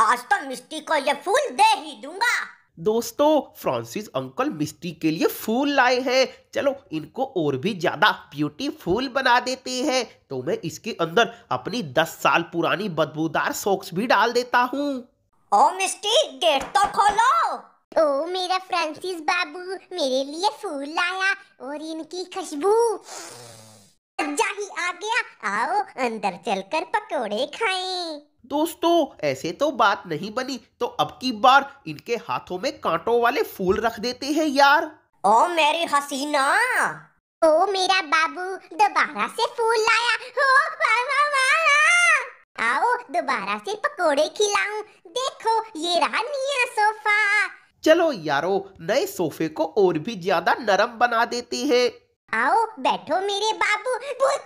आज तो मिस्टी को ये फूल दे ही दूंगा दोस्तों फ्रांसिस अंकल मिस्टी के लिए फूल लाए हैं चलो इनको और भी ज़्यादा ब्यूटीफुल बना देते हैं तो मैं इसके अंदर अपनी दस साल पुरानी बदबूदार सॉक्स भी डाल देता हूँ ओ मिस्टी गेट तो खोलो ओ मेरा फ्रांसिस बाबू मेरे लिए फूल लाया और इनकी खुशबू ही आ गया आओ अंदर चलकर पकोड़े खाएं दोस्तों ऐसे तो बात नहीं बनी तो अब की बार इनके हाथों में कांटों वाले फूल रख देते हैं यार ओ मेरी हसीना ओ मेरा बाबू दोबारा से फूल लाया हो आओ दोबारा से पकोड़े खिलाऊं देखो ये रहा नया सोफा चलो यारो नए सोफे को और भी ज्यादा नरम बना देते हैं आओ बैठो मेरे बाबू भूल